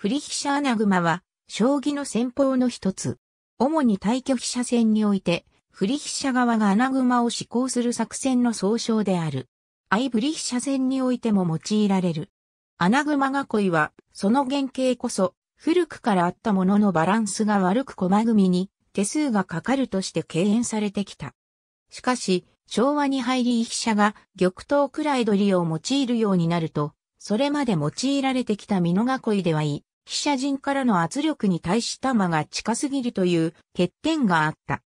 フリヒシャアナグマは、将棋の戦法の一つ。主に対局車戦において、フリヒシャ側がアナグマを施行する作戦の総称である。アイブリヒシャ戦においても用いられる。アナグマ囲いは、その原型こそ、古くからあったもののバランスが悪く駒組みに、手数がかかるとして敬遠されてきた。しかし、昭和に入り飛車が玉頭くらい取りを用いるようになると、それまで用いられてきた美濃囲いではい、記者陣からの圧力に対し弾が近すぎるという欠点があった。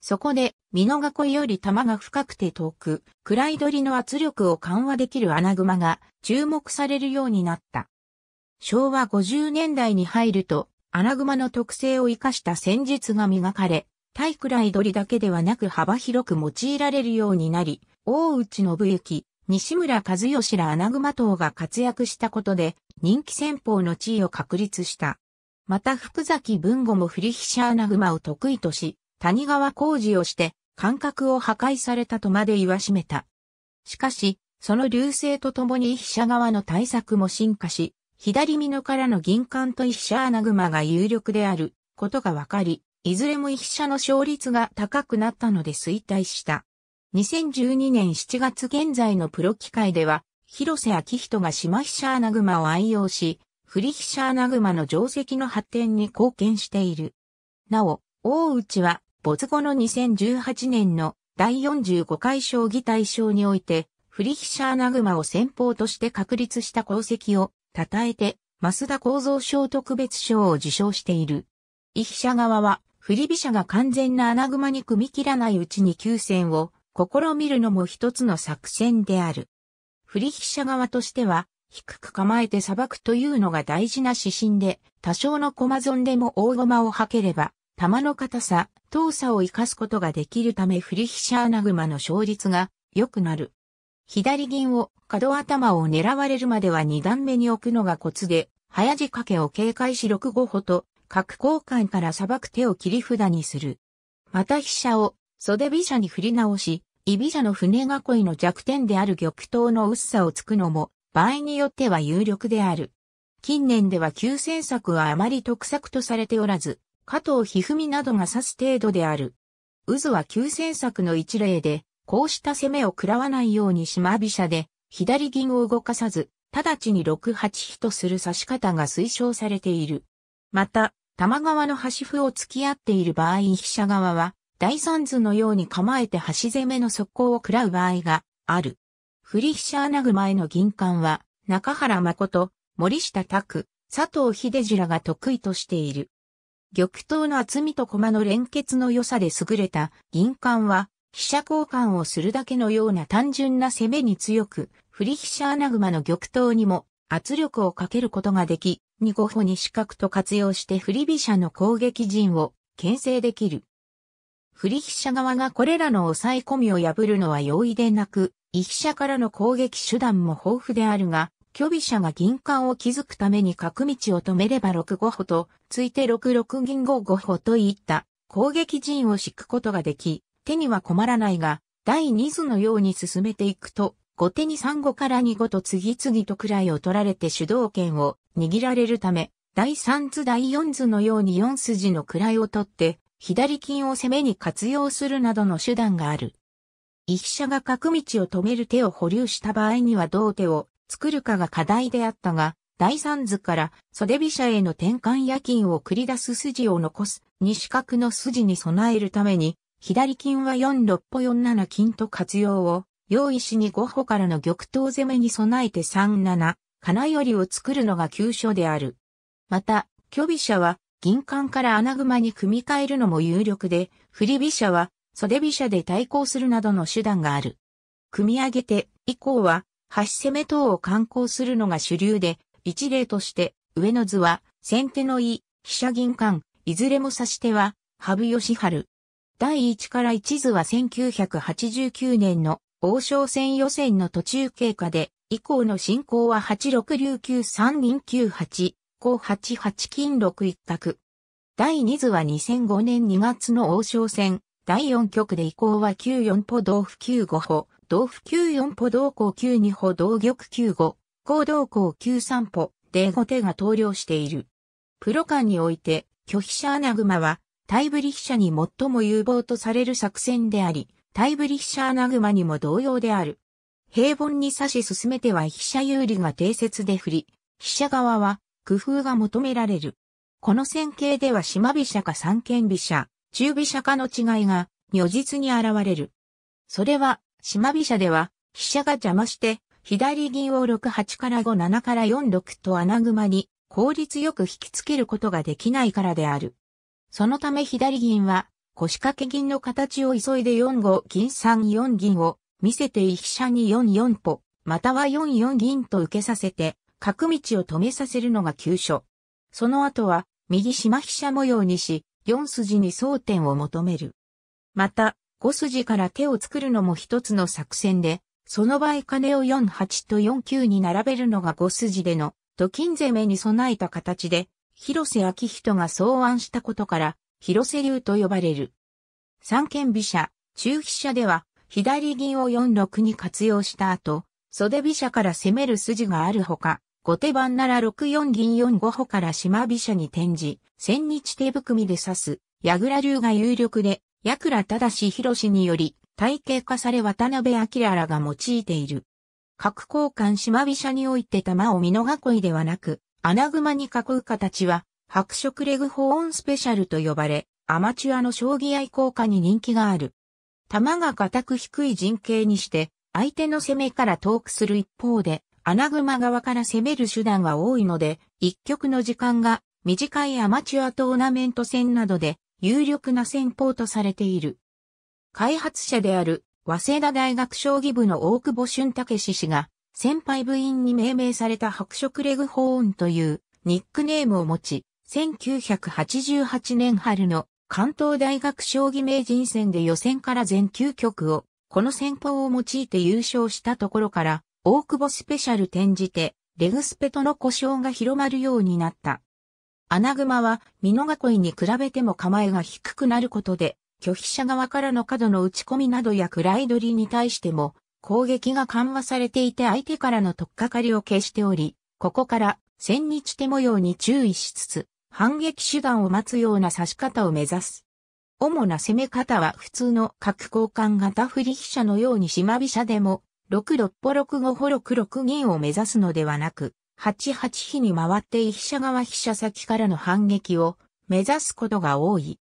そこで、身の囲いより弾が深くて遠く、暗い鳥の圧力を緩和できる穴熊が注目されるようになった。昭和50年代に入ると、穴熊の特性を生かした戦術が磨かれ、対暗い鳥だけではなく幅広く用いられるようになり、大内信行、西村和義ら穴熊党が活躍したことで、人気戦法の地位を確立した。また福崎文吾も振り飛車穴熊を得意とし、谷川工事をして、感覚を破壊されたとまで言わしめた。しかし、その流星とともに飛車側の対策も進化し、左美濃からの銀冠と飛車穴熊が有力であることが分かり、いずれも飛車の勝率が高くなったので衰退した。2012年7月現在のプロ機械では、広瀬昭人が島飛車穴熊を愛用し、フリ飛車穴熊の定石の発展に貢献している。なお、大内は、没後の2018年の第45回将棋大賞において、フリ飛車穴熊を先方として確立した功績を称えて、増田構造賞特別賞を受賞している。イ飛車側は、振り飛車が完全な穴熊に組み切らないうちに急戦を試みるのも一つの作戦である。振り飛車側としては、低く構えて裁くというのが大事な指針で、多少の駒損でも大駒を吐ければ、玉の硬さ、遠さを活かすことができるため振り飛車穴熊の勝率が良くなる。左銀を角頭を狙われるまでは二段目に置くのがコツで、早仕掛けを警戒し六五歩と、角交換から裁く手を切り札にする。また飛車を袖飛車に振り直し、イビジャの船囲いの弱点である玉頭の薄さをつくのも、場合によっては有力である。近年では急戦策はあまり得策とされておらず、加藤一みなどが指す程度である。渦は急戦策の一例で、こうした攻めを食らわないように島飛車で、左銀を動かさず、直ちに六八飛とする指し方が推奨されている。また、玉側の端歩を突き合っている場合飛車側は、第三図のように構えて端攻めの速攻を食らう場合がある。フリッシャー穴熊への銀冠は、中原誠、森下拓、佐藤秀次らが得意としている。玉刀の厚みと駒の連結の良さで優れた銀冠は、飛車交換をするだけのような単純な攻めに強く、フリヒシャーナグマの玉刀にも圧力をかけることができ、二五歩に四角と活用して振り飛車の攻撃陣を牽制できる。振り飛車側がこれらの抑え込みを破るのは容易でなく、一飛車からの攻撃手段も豊富であるが、虚備者が銀冠を築くために角道を止めれば6五歩と、ついて6六銀5五歩といった攻撃陣を敷くことができ、手には困らないが、第2図のように進めていくと、後手に3五から2五と次々と位を取られて主導権を握られるため、第3図第4図のように4筋の位を取って、左金を攻めに活用するなどの手段がある。一飛車が角道を止める手を保留した場合にはどう手を作るかが課題であったが、第三図から袖飛車への転換夜金を繰り出す筋を残す二四角の筋に備えるために、左金は四六歩四七金と活用を、用意しに五歩からの玉頭攻めに備えて三七、金寄りを作るのが急所である。また、巨飛車は銀冠から穴熊に組み替えるのも有力で、振り飛車は袖飛車で対抗するなどの手段がある。組み上げて以降は、橋攻め等を観光するのが主流で、一例として、上の図は、先手の井、飛車銀冠、いずれも指し手は、羽生義春。第一から一図は1989年の王将戦予選の途中経過で、以降の進行は86琉球3人98、588金6一択。第2図は2005年2月の王将戦、第4局で移行は94歩同歩95歩、同歩94歩同行92歩同玉95、行同行93歩、で後手が投了している。プロ間において、拒否者穴熊は、対ブリ飛車に最も有望とされる作戦であり、対ブリ飛車穴熊にも同様である。平凡に指し進めては飛車有利が定説で振り、飛車側は工夫が求められる。この線形では島飛車か三間飛車、中飛車かの違いが如実に現れる。それは、島飛車では、飛車が邪魔して、左銀を68から57から46と穴熊に効率よく引きつけることができないからである。そのため左銀は腰掛け銀の形を急いで4五銀3四銀を見せて飛車に4四歩、または4四銀と受けさせて角道を止めさせるのが急所。その後は、右島飛車模様にし、四筋に争点を求める。また、五筋から手を作るのも一つの作戦で、その場合金を四八と四九に並べるのが五筋での、と金攻めに備えた形で、広瀬明人が草案したことから、広瀬流と呼ばれる。三間飛車、中飛車では、左銀を四六に活用した後、袖飛車から攻める筋があるほか、後手番なら6四銀4五歩から島飛車に転じ、千日手含みで指す、矢倉流が有力で、矢倉正氏により、体系化され渡辺明らが用いている。角交換島飛車において玉を美の囲いではなく、穴熊に囲う形は、白色レグホーンスペシャルと呼ばれ、アマチュアの将棋愛好家に人気がある。玉が固く低い陣形にして、相手の攻めから遠くする一方で、穴熊側から攻める手段は多いので、一局の時間が短いアマチュアトーナメント戦などで有力な戦法とされている。開発者である早稲田大学将棋部の大久保俊武氏が先輩部員に命名された白色レグホーンというニックネームを持ち、1988年春の関東大学将棋名人戦で予選から全9局をこの戦法を用いて優勝したところから大久保スペシャル転じて、レグスペとの故障が広まるようになった。穴熊は、美濃囲いに比べても構えが低くなることで、拒否者側からの角の打ち込みなどや暗い取りに対しても、攻撃が緩和されていて相手からの取っかかりを消しており、ここから千日手模様に注意しつつ、反撃手段を待つような指し方を目指す。主な攻め方は普通の角交換型振り飛車のように島飛車でも6六歩6五歩6六銀を目指すのではなく、8八飛に回って居飛車側飛車先からの反撃を目指すことが多い。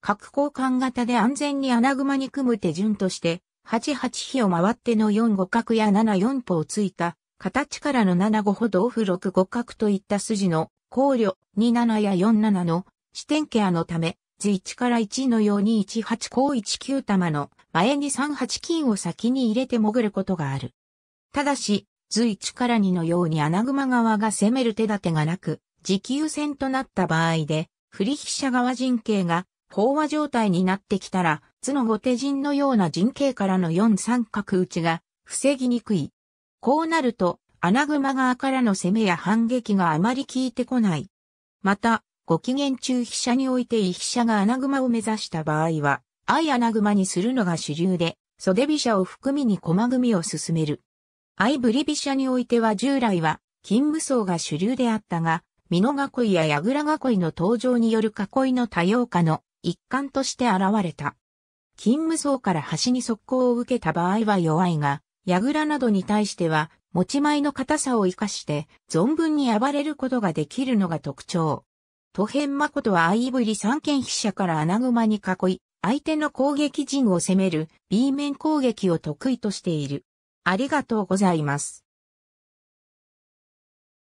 角交換型で安全に穴熊に組む手順として、8八飛を回っての4五角や7四歩をついた、形からの7五歩同歩6五角といった筋の考慮27や47の視点ケアのため、図1から1のように18高19玉の前に38金を先に入れて潜ることがある。ただし、図1から2のように穴熊側が攻める手立てがなく、持久戦となった場合で、振り飛車側陣形が飽和状態になってきたら、図の後手陣のような陣形からの4三角打ちが防ぎにくい。こうなると、穴熊側からの攻めや反撃があまり効いてこない。また、ご機嫌中飛車において居飛車が穴熊を目指した場合は、相穴熊にするのが主流で、袖飛車を含みに駒組みを進める。相ぶり飛車においては従来は、金武装が主流であったが、美濃囲いや矢倉囲いの登場による囲いの多様化の一環として現れた。金武装から端に速攻を受けた場合は弱いが、矢倉などに対しては持ち前の硬さを生かして存分に暴れることができるのが特徴。都辺誠は相振り三軒飛車から穴熊に囲い、相手の攻撃陣を攻める B 面攻撃を得意としている。ありがとうございます。